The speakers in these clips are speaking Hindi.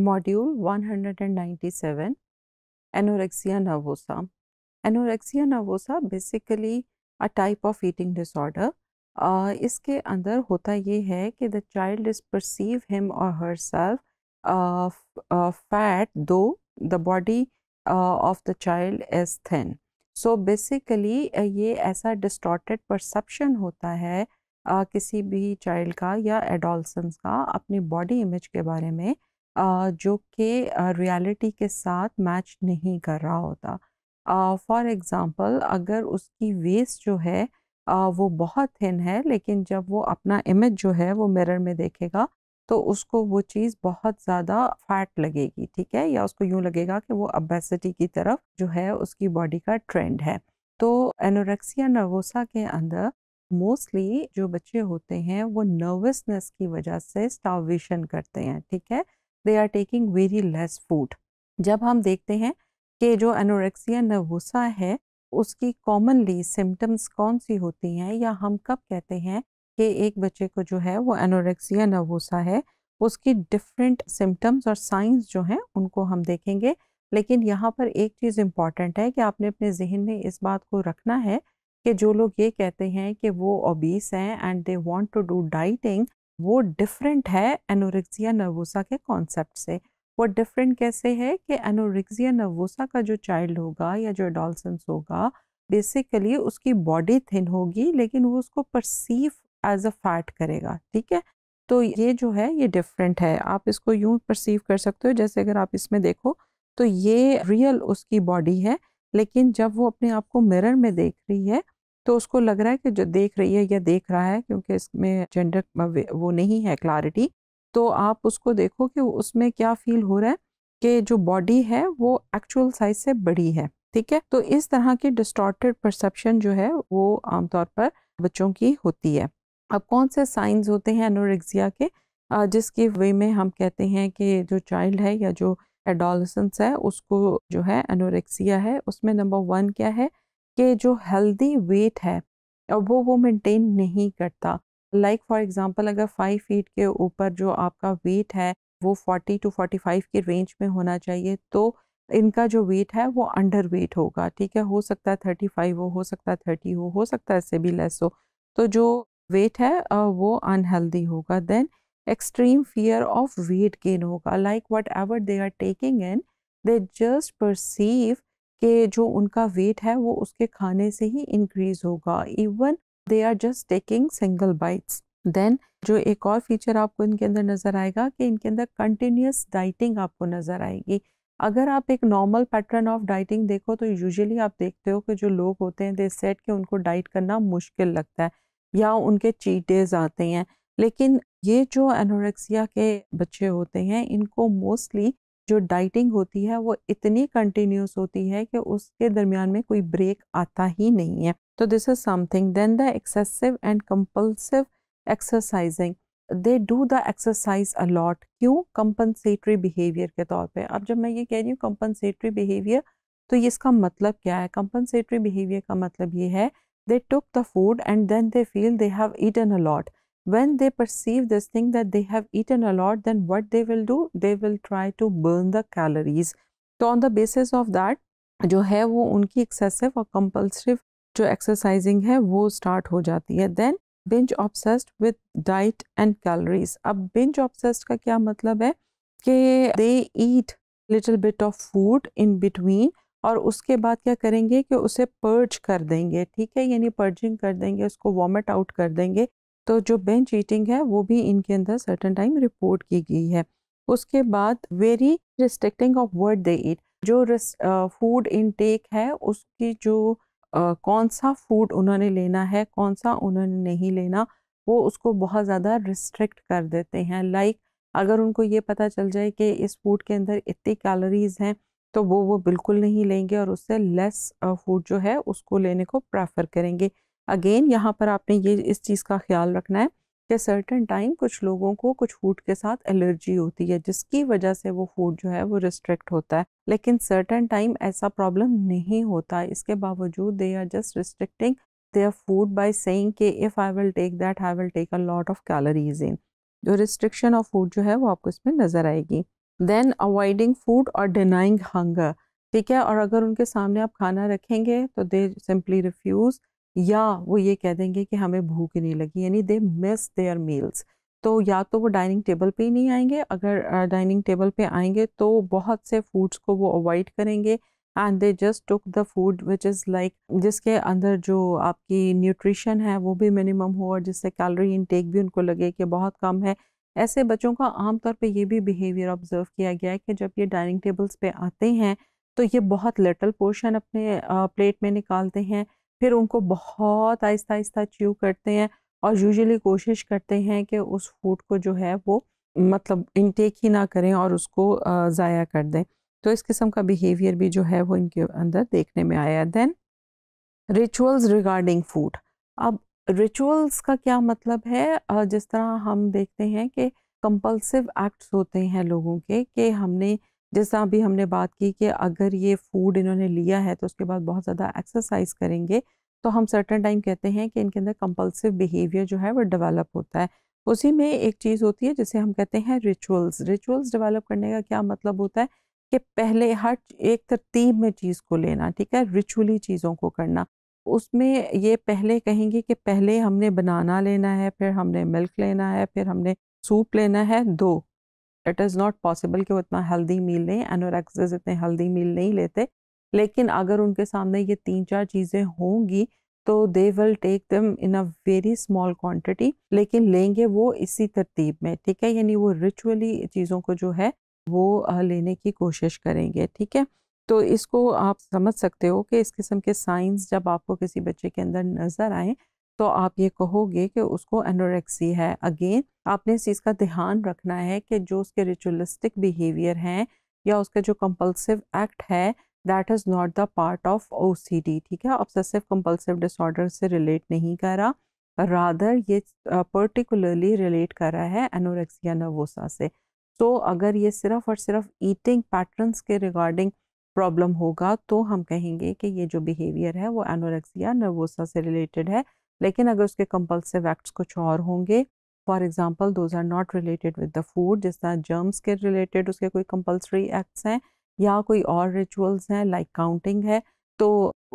module 197 anorexia nervosa anorexia nervosa basically a type of eating disorder इसके अंदर होता ये है कि the child is perceive him और her self fat though the body of the child is thin so basically ये ऐसा डिस्टॉर्टेड परसेप्शन होता है uh, किसी भी चाइल्ड का या एडोलसन का अपनी बॉडी इमेज के बारे में जो कि रियलिटी के साथ मैच नहीं कर रहा होता फॉर uh, एग्ज़ाम्पल अगर उसकी वेस्ट जो है uh, वो बहुत थिन है लेकिन जब वो अपना इमेज जो है वो मिरर में देखेगा तो उसको वो चीज़ बहुत ज़्यादा फैट लगेगी ठीक है या उसको यूँ लगेगा कि वो अबेसिटी की तरफ जो है उसकी बॉडी का ट्रेंड है तो एनोरेक्सिया नर्वोसा के अंदर मोस्टली जो बच्चे होते हैं वो नर्वसनेस की वजह से स्टावेशन करते हैं ठीक है they are taking very less food जब हम देखते हैं कि जो एनोरेक्सिया नर्वोसा है उसकी कॉमनली सिम्टम्स कौन सी होती हैं या हम कब कहते हैं कि एक बच्चे को जो है वो एनोरेक्सिया नर्वोसा है उसकी डिफरेंट सिम्टम्स और साइंस जो हैं उनको हम देखेंगे लेकिन यहाँ पर एक चीज़ इम्पॉर्टेंट है कि आपने अपने जहन में इस बात को रखना है कि जो लोग ये कहते हैं कि वो ओबीस हैं and they want to do dieting वो डिफरेंट है एनोरिक्सिया नर्वोसा के कॉन्सेप्ट से वो डिफरेंट कैसे है कि एनोरिक्सिया नर्वोसा का जो चाइल्ड होगा या जो एडोलसेंस होगा बेसिकली उसकी बॉडी थिन होगी लेकिन वो उसको परसीव एज अ फैट करेगा ठीक है तो ये जो है ये डिफरेंट है आप इसको यूं परसीव कर सकते हो जैसे अगर आप इसमें देखो तो ये रियल उसकी बॉडी है लेकिन जब वो अपने आप को मिरर में देख रही है तो उसको लग रहा है कि जो देख रही है या देख रहा है क्योंकि इसमें जेंडर वो नहीं है क्लैरिटी तो आप उसको देखो कि उसमें क्या फील हो रहा है कि जो बॉडी है वो एक्चुअल साइज से बड़ी है ठीक है तो इस तरह की डिस्टॉर्टेड परसेप्शन जो है वो आमतौर पर बच्चों की होती है अब कौन से साइंस होते हैं एनोरेक्सिया के जिसके वे में हम कहते हैं कि जो चाइल्ड है या जो एडोलसेंस है उसको जो है एनोरेक्सिया है उसमें नंबर वन क्या है कि जो हेल्दी वेट है वो वो मेंटेन नहीं करता लाइक फॉर एग्जांपल अगर फाइव फीट के ऊपर जो आपका वेट है वो फोर्टी टू फोर्टी फाइव के रेंज में होना चाहिए तो इनका जो वेट है वो अंडर वेट होगा ठीक है हो सकता है थर्टी फाइव हो हो सकता है थर्टी हो हो सकता है इससे भी लेस हो तो जो वेट है वो अनहेल्दी होगा then extreme fear of weight gain होगा like whatever they are taking and they just perceive कि जो उनका वेट है वो उसके खाने से ही इंक्रीज होगा even they are just taking single bites then जो एक और फीचर आपको इनके अंदर नज़र आएगा कि इनके अंदर कंटिन्यूस डाइटिंग आपको नज़र आएगी अगर आप एक नॉर्मल पैटर्न ऑफ डाइटिंग देखो तो यूजुअली आप देखते हो कि जो लोग होते हैं दे सेट के उनको डाइट करना मुश्किल लगता है या उनके चीटेज आते हैं लेकिन ये जो एनोरेक्सिया के बच्चे होते हैं इनको मोस्टली जो डाइटिंग होती है वो इतनी कंटिन्यूस होती है कि उसके दरमियान में कोई ब्रेक आता ही नहीं है तो this is something then the excessive and compulsive exercising they do the exercise a lot क्यों कंपनसेटरी बिहेवियर के तौर पे अब जब मैं ये कह रही हूँ कंपनसेटरी बिहेवियर तो ये इसका मतलब क्या है कंपनसेटरी बिहेवियर का मतलब ये है they took the food and then they feel they have eaten a lot when they perceive this thing that they have eaten a lot then what they will do they will try to burn the calories so on the basis of that जो है वो उनकी एक्सेसिव और कंपल्सिव जो एक्सरसाइजिंग है वो स्टार्ट हो जाती है then binge obsessed with diet and calories अब बिंज ऑब्सेस्ड का क्या मतलब है कि they eat little bit of food in between और उसके बाद क्या करेंगे कि उसे पर्ज कर देंगे ठीक है यानी पर्जिंग कर देंगे उसको वॉमिट आउट कर देंगे तो जो बेंच ईटिंग है वो भी इनके अंदर सर्टन टाइम रिपोर्ट की गई है उसके बाद very restricting of word they eat जो फूड इनटेक है उसकी जो आ, कौन सा फूड उन्होंने लेना है कौन सा उन्होंने नहीं लेना वो उसको बहुत ज़्यादा रिस्ट्रिक्ट कर देते हैं लाइक like, अगर उनको ये पता चल जाए कि इस फूड के अंदर इतनी कैलोरीज हैं तो वो वो बिल्कुल नहीं लेंगे और उससे लेस फूड जो है उसको लेने को प्रेफर करेंगे अगेन यहाँ पर आपने ये इस चीज़ का ख्याल रखना है कि सर्टन टाइम कुछ लोगों को कुछ फूड के साथ एलर्जी होती है जिसकी वजह से वो फूड जो है वो रिस्ट्रिक्ट होता है लेकिन सर्टन टाइम ऐसा प्रॉब्लम नहीं होता है इसके बावजूद they are just restricting their food by saying if I will take that I will take a lot of calories in जो रिस्ट्रिक्शन ऑफ फूड जो है वो आपको इसमें नज़र आएगी देन अवॉइडिंग फूड और डिनाइंग हंगर ठीक है और अगर उनके सामने आप खाना रखेंगे तो दे सिंपली रिफ्यूज़ या वो ये कह देंगे कि हमें भूख ही नहीं लगी यानी दे मिस देयर मील्स तो या तो वो डाइनिंग टेबल पे ही नहीं आएंगे अगर डाइनिंग टेबल पे आएंगे तो बहुत से फूड्स को वो अवॉइड करेंगे and they just took the food which is like जिसके अंदर जो आपकी न्यूट्रिशन है वो भी मिनिमम हो और जिससे कैलोरी इनटेक भी उनको लगे कि बहुत कम है ऐसे बच्चों का आमतौर पर यह भी बिहेवियर ऑब्जर्व किया गया है कि जब ये डाइनिंग टेबल्स पे आते हैं तो ये बहुत लिटल पोर्शन अपने प्लेट में निकालते हैं फिर उनको बहुत आहिस्ता आहिस्ता च्यू करते हैं और यूजुअली कोशिश करते हैं कि उस फूड को जो है वो मतलब इनटेक ही ना करें और उसको ज़ाया कर दें तो इस किस्म का बिहेवियर भी जो है वो इनके अंदर देखने में आया देन रिचुअल्स रिगार्डिंग फूड अब रिचुअल्स का क्या मतलब है जिस तरह हम देखते हैं कि कंपल्सिव एक्ट्स होते हैं लोगों के कि हमने जैसा अभी हमने बात की कि अगर ये फूड इन्होंने लिया है तो उसके बाद बहुत ज़्यादा एक्सरसाइज करेंगे तो हम सर्टन टाइम कहते हैं कि इनके अंदर कंपल्सिव बिहेवियर जो है वो डेवलप होता है उसी में एक चीज़ होती है जिसे हम कहते हैं रिचुअल्स रिचुअल्स डेवलप करने का क्या मतलब होता है कि पहले हर एक तरतीब में चीज़ को लेना ठीक है रिचुअली चीज़ों को करना उसमें ये पहले कहेंगे कि पहले हमने बनाना लेना है फिर हमने मिल्क लेना है फिर हमने सूप लेना है दो इट इज़ नॉट पॉसिबल कि वो इतना हेल्दी मील लें एनोरेक्सिस इतने हेल्दी मील नहीं लेते लेकिन अगर उनके सामने ये तीन चार चीज़ें होंगी तो दे will take them in a very small quantity लेकिन लेंगे वो इसी तरतीब में ठीक है यानी वो रिचुअली चीज़ों को जो है वो लेने की कोशिश करेंगे ठीक है तो इसको आप समझ सकते हो कि इस किस्म के साइंस जब आपको किसी बच्चे के अंदर नज़र आएँ तो आप ये कहोगे कि उसको एनोरेक्सी है अगेन आपने इस चीज़ का ध्यान रखना है कि जो उसके रिचुअलिस्टिक बिहेवियर हैं या उसका जो कंपल्सिव एक्ट है that is not the part of ओ ठीक है ऑब्सेसिव कंपल्सिव डिसऑर्डर से रिलेट नहीं कर रहा रादर ये पर्टिकुलरली रिलेट कर रहा है एनोरेक्सिया नर्वोसा से तो अगर ये सिर्फ और सिर्फ ईटिंग पैटर्न्स के रिगार्डिंग प्रॉब्लम होगा तो हम कहेंगे कि ये जो बिहेवियर है वो एनोरेक्सिया नर्वोसा से रिलेटेड है लेकिन अगर उसके कंपल्सिव एक्ट्स कुछ और होंगे for example those are not related with the food जिस तरह जर्म्स के रिलेटेड उसके कोई कंपल्सरी एक्ट्स हैं या कोई और रिचुअल्स हैं लाइक like काउंटिंग है तो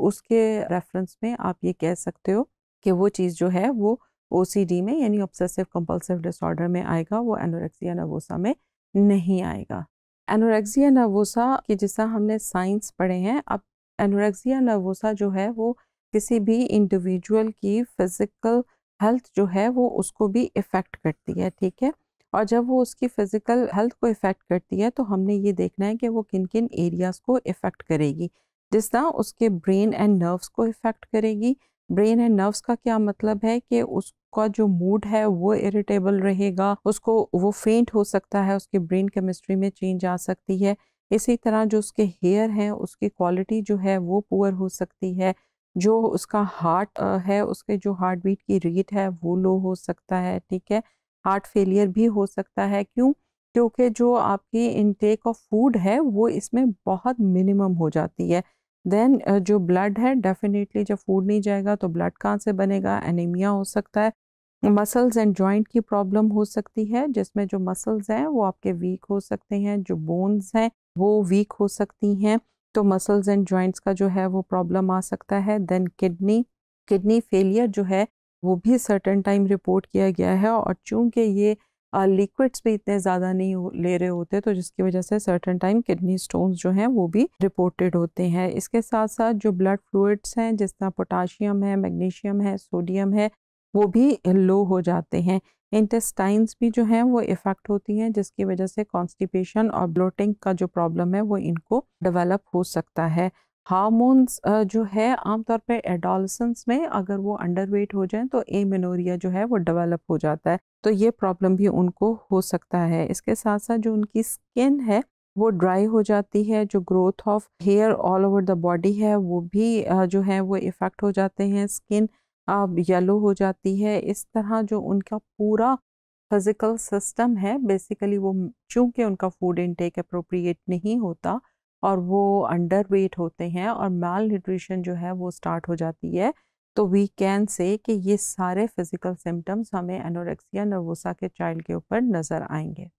उसके रेफरेंस में आप ये कह सकते हो कि वो चीज़ जो है वो ओ में यानी ऑब्सेसिव कंपल्सिव डिसऑर्डर में आएगा वो एनोरेक्सिया नवोसा में नहीं आएगा एनोरेक्सिया नर्वोसा की जिस हमने साइंस पढ़े हैं अब एनोरेक्सिया नर्वोसा जो है वो किसी भी इंडिविजुअल की फिज़िकल हेल्थ जो है वो उसको भी इफ़ेक्ट करती है ठीक है और जब वो उसकी फ़िज़िकल हेल्थ को इफ़ेक्ट करती है तो हमने ये देखना है कि वो किन किन एरियाज़ को इफ़ेक्ट करेगी जिस तरह उसके ब्रेन एंड नर्व्स को इफ़ेक्ट करेगी ब्रेन एंड नर्व्स का क्या मतलब है कि उसका जो मूड है वो इरिटेबल रहेगा उसको वो फेंट हो सकता है उसके ब्रेन केमिस्ट्री में चेंज आ सकती है इसी तरह जो उसके हेयर हैं उसकी क्वालिटी जो है वो पुअर हो सकती है जो उसका हार्ट है उसके जो हार्ट बीट की रेट है वो लो हो सकता है ठीक है हार्ट फेलियर भी हो सकता है क्यों क्योंकि जो आपकी इनटेक ऑफ फूड है वो इसमें बहुत मिनिमम हो जाती है देन जो ब्लड है डेफिनेटली जब फूड नहीं जाएगा तो ब्लड कहाँ से बनेगा एनीमिया हो सकता है मसल्स एंड जॉइंट की प्रॉब्लम हो सकती है जिसमें जो मसल्स हैं वो आपके वीक हो सकते हैं जो बोन्स हैं वो वीक हो सकती हैं तो मसल्स एंड जॉइंट्स का जो है वो प्रॉब्लम आ सकता है देन किडनी किडनी फेलियर जो है वो भी सर्टन टाइम रिपोर्ट किया गया है और चूँकि ये लिक्विड्स भी इतने ज़्यादा नहीं ले रहे होते तो जिसकी वजह से सर्टन टाइम किडनी स्टोन्स जो हैं वो भी रिपोर्टेड होते हैं इसके साथ साथ जो ब्लड फ्लूड्स हैं जिस तरह पोटाशियम है मैग्नीशियम है सोडियम है वो भी लो हो जाते हैं इंटेस्टाइंस भी जो हैं वो इफ़ेक्ट होती हैं जिसकी वजह से कॉन्स्टिपेशन और ब्लोटिंग का जो प्रॉब्लम है वो इनको डेवलप हो सकता है हार्मोन्स जो है आमतौर पर एडोलसेंस में अगर वो अंडरवेट हो जाए तो एमेनोरिया जो है वो डेवलप हो जाता है तो ये प्रॉब्लम भी उनको हो सकता है इसके साथ साथ जो उनकी स्किन है वो ड्राई हो जाती है जो growth of hair all over the body है वो भी जो है वो इफ़ेक्ट हो जाते हैं स्किन येलो हो जाती है इस तरह जो उनका पूरा फिज़िकल सिस्टम है बेसिकली वो चूँकि उनका फूड इनटेक अप्रोप्रिएट नहीं होता और वो अंडर वेट होते हैं और माल न्यूट्रिशन जो है वो स्टार्ट हो जाती है तो वी कैन से कि ये सारे फिज़िकल सिम्टम्स हमें एनोरेक्सिया नर्वोसा के चाइल्ड के ऊपर नज़र आएंगे